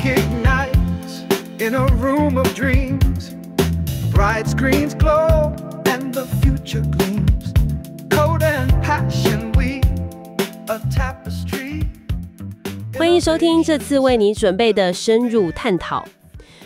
k i d n i g h s in a room of dreams bright screens glow and the future gleams code and passion we of tapestry 欢迎收听这次为你准备的深入探讨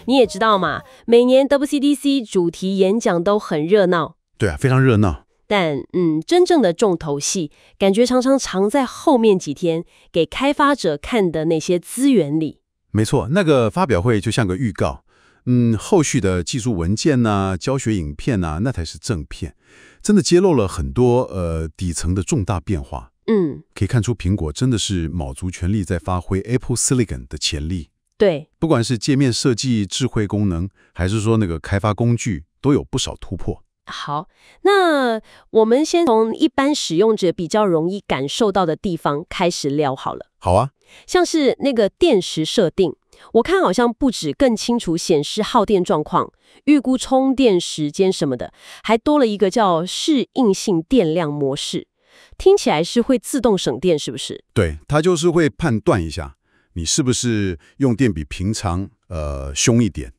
你也知道嘛每年 wcdc 主题演讲都很热闹对啊非常热闹但嗯真正的重头戏感觉常常藏在后面几天给开发者看的那些资源里没错，那个发表会就像个预告，嗯，后续的技术文件呐、教学影片呐，那才是正片，真的揭露了很多呃底层的重大变化，嗯，可以看出苹果真的是卯足全力在发挥 Apple Silicon 的潜力，对，不管是界面设计、智慧功能，还是说那个开发工具，都有不少突破。好，那我们先从一般使用者比较容易感受到的地方开始聊好了。好啊。像是那个电时设定，我看好像不止更清楚显示耗电状况、预估充电时间什么的，还多了一个叫适应性电量模式，听起来是会自动省电，是不是？对，它就是会判断一下你是不是用电比平常呃凶一点，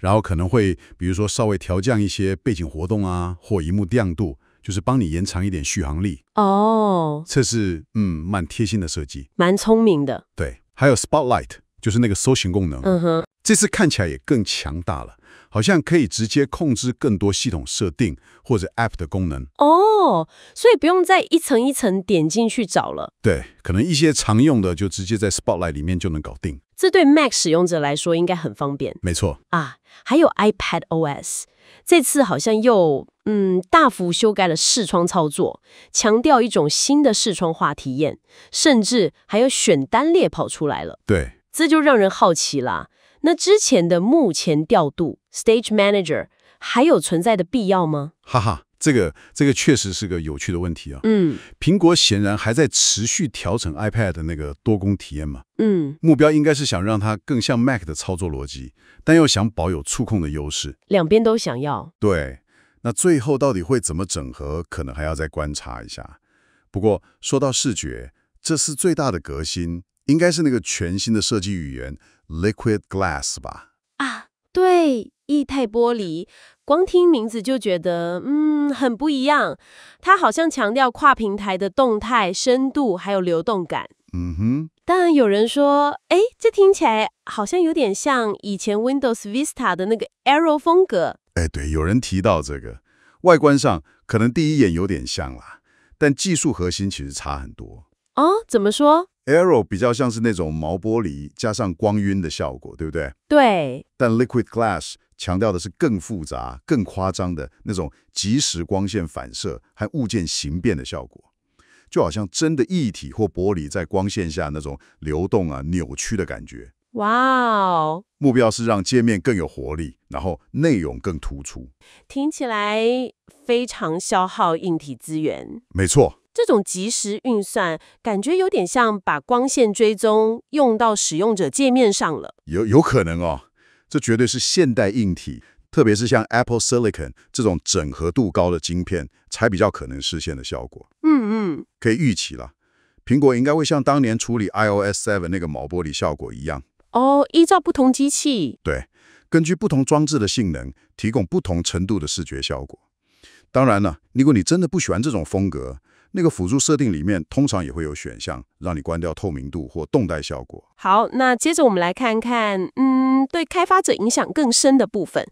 然后可能会比如说稍微调降一些背景活动啊或屏幕亮度。就是帮你延长一点续航力哦。测试，嗯，蛮贴心的设计，蛮聪明的。对，还有 Spotlight，就是那个搜寻功能。嗯哼，这次看起来也更强大了，好像可以直接控制更多系统设定或者 App 的功能。哦，所以不用再一层一层点进去找了。对，可能一些常用的就直接在 Spotlight 里面就能搞定。这对 Mac 使用者来说应该很方便。没错啊，还有 iPad OS，这次好像又。嗯，大幅修改了视窗操作，强调一种新的视窗化体验，甚至还有选单列跑出来了。对，这就让人好奇啦。那之前的目前调度 Stage Manager 还有存在的必要吗？哈哈，这个这个确实是个有趣的问题啊。嗯，苹果显然还在持续调整 iPad 的那个多功体验嘛。嗯，目标应该是想让它更像 Mac 的操作逻辑，但又想保有触控的优势，两边都想要。对。那最后到底会怎么整合，可能还要再观察一下。不过说到视觉，这次最大的革新应该是那个全新的设计语言 Liquid Glass 吧？啊，对，液态玻璃，光听名字就觉得，嗯，很不一样。它好像强调跨平台的动态、深度还有流动感。嗯哼。当然有人说，哎，这听起来好像有点像以前 Windows Vista 的那个 a r r o w 风格。哎，对，有人提到这个，外观上可能第一眼有点像啦，但技术核心其实差很多。哦，怎么说 a r r o w 比较像是那种毛玻璃加上光晕的效果，对不对？对。但 Liquid Glass 强调的是更复杂、更夸张的那种即时光线反射和物件形变的效果。就好像真的液体或玻璃在光线下那种流动啊、扭曲的感觉。哇哦！目标是让界面更有活力，然后内容更突出。听起来非常消耗硬体资源。没错，这种即时运算感觉有点像把光线追踪用到使用者界面上了。有有可能哦，这绝对是现代硬体。特别是像 Apple Silicon 这种整合度高的晶片，才比较可能实现的效果。嗯嗯，可以预期了。苹果应该会像当年处理 iOS 7那个毛玻璃效果一样。哦，依照不同机器。对，根据不同装置的性能，提供不同程度的视觉效果。当然了，如果你真的不喜欢这种风格。那个辅助设定里面通常也会有选项，让你关掉透明度或动态效果。好，那接着我们来看看，嗯，对开发者影响更深的部分。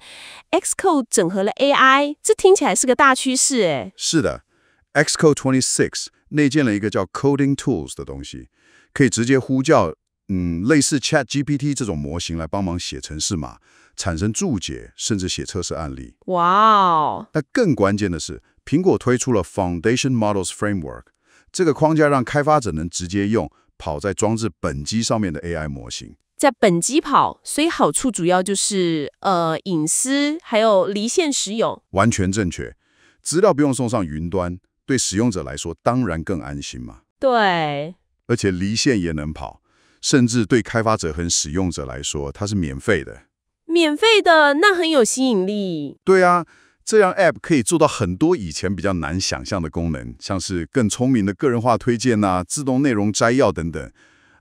Xcode 整合了 AI，这听起来是个大趋势哎。是的，Xcode 26内建了一个叫 Coding Tools 的东西，可以直接呼叫，嗯，类似 ChatGPT 这种模型来帮忙写程式码，产生注解，甚至写测试案例。哇哦！那更关键的是。苹果推出了 Foundation Models Framework，这个框架让开发者能直接用跑在装置本机上面的 AI 模型，在本机跑，所以好处主要就是呃隐私，还有离线使用。完全正确，资料不用送上云端，对使用者来说当然更安心嘛。对，而且离线也能跑，甚至对开发者和使用者来说，它是免费的。免费的，那很有吸引力。对啊。这样，App 可以做到很多以前比较难想象的功能，像是更聪明的个人化推荐呐、自动内容摘要等等，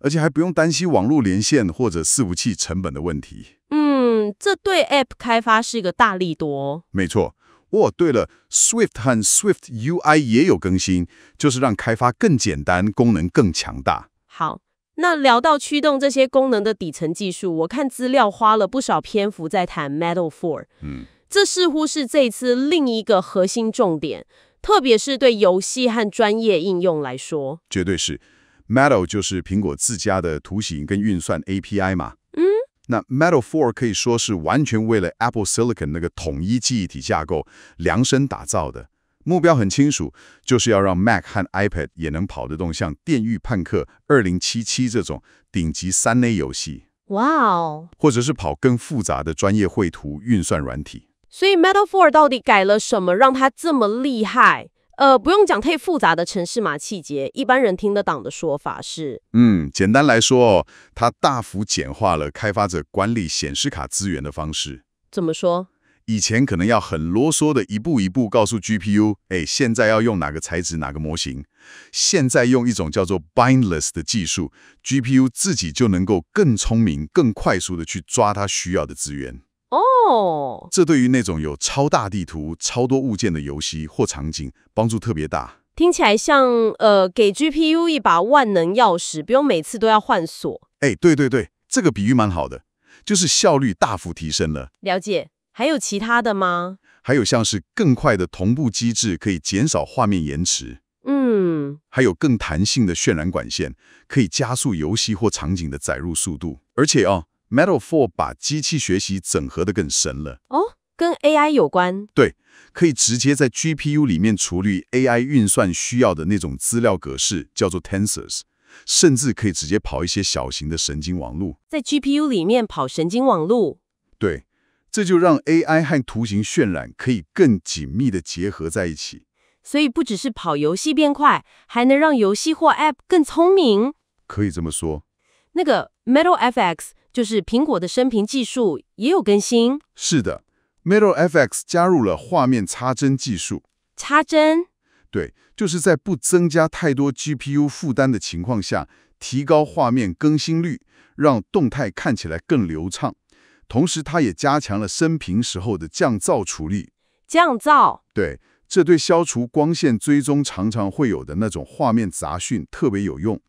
而且还不用担心网络连线或者伺服器成本的问题。嗯，这对 App 开发是一个大利多。没错。哦，对了，Swift 和 Swift UI 也有更新，就是让开发更简单，功能更强大。好，那聊到驱动这些功能的底层技术，我看资料花了不少篇幅在谈 Metal 4。嗯。这似乎是这次另一个核心重点，特别是对游戏和专业应用来说，绝对是。Metal 就是苹果自家的图形跟运算 API 嘛。嗯，那 Metal 4可以说是完全为了 Apple Silicon 那个统一记忆体架构量身打造的，目标很清楚，就是要让 Mac 和 iPad 也能跑得动像《电狱判客二零七七》这种顶级 3A 游戏。哇哦！或者是跑更复杂的专业绘图运算软体。所以 m e t a p h o r 到底改了什么，让它这么厉害？呃，不用讲太复杂的城市码细节，一般人听得懂的说法是，嗯，简单来说，它大幅简化了开发者管理显示卡资源的方式。怎么说？以前可能要很啰嗦的，一步一步告诉 GPU，哎，现在要用哪个材质、哪个模型。现在用一种叫做 Bindless 的技术，GPU 自己就能够更聪明、更快速的去抓它需要的资源。哦，这对于那种有超大地图、超多物件的游戏或场景，帮助特别大。听起来像呃，给 GPU 一把万能钥匙，不用每次都要换锁。哎，对对对，这个比喻蛮好的，就是效率大幅提升了。了解，还有其他的吗？还有像是更快的同步机制，可以减少画面延迟。嗯，还有更弹性的渲染管线，可以加速游戏或场景的载入速度。而且哦，Metal Four 把机器学习整合的更深了哦，跟 AI 有关？对，可以直接在 GPU 里面处理 AI 运算需要的那种资料格式，叫做 Tensors，甚至可以直接跑一些小型的神经网络。在 GPU 里面跑神经网络？对，这就让 AI 和图形渲染可以更紧密的结合在一起。所以不只是跑游戏变快，还能让游戏或 App 更聪明。可以这么说。那个 Metal FX。就是苹果的升频技术也有更新。是的，Metal FX 加入了画面插帧技术。插帧？对，就是在不增加太多 GPU 负担的情况下，提高画面更新率，让动态看起来更流畅。同时，它也加强了升频时候的降噪处理。降噪？对，这对消除光线追踪常常会有的那种画面杂讯特别有用。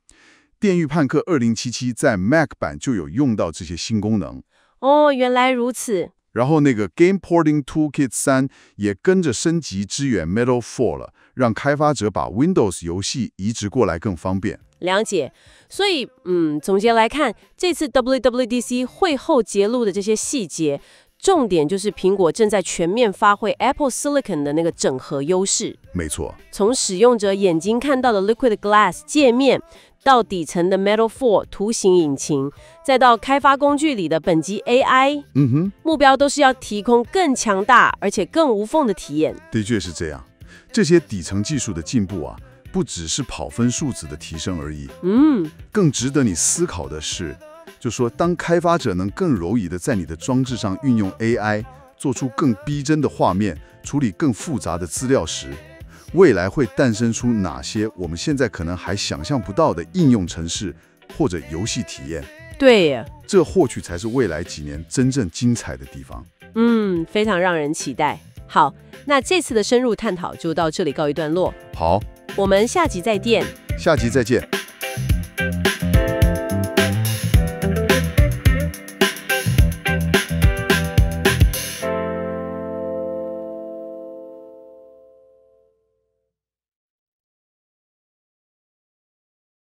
《电狱判客二零七七》在 Mac 版就有用到这些新功能哦，原来如此。然后那个 Game Porting Toolkit 三也跟着升级，支援 Metal Four 了，让开发者把 Windows 游戏移植过来更方便。了解，所以嗯，总结来看，这次 WWDC 会后揭露的这些细节，重点就是苹果正在全面发挥 Apple Silicon 的那个整合优势。没错，从使用者眼睛看到的 Liquid Glass 界面。到底层的 Metal 4图形引擎，再到开发工具里的本机 AI，嗯哼，目标都是要提供更强大而且更无缝的体验。的确是这样，这些底层技术的进步啊，不只是跑分数值的提升而已。嗯，更值得你思考的是，就说当开发者能更容易的在你的装置上运用 AI，做出更逼真的画面，处理更复杂的资料时。未来会诞生出哪些我们现在可能还想象不到的应用、城市或者游戏体验？对呀，这或许才是未来几年真正精彩的地方。嗯，非常让人期待。好，那这次的深入探讨就到这里告一段落。好，我们下集再见。下集再见。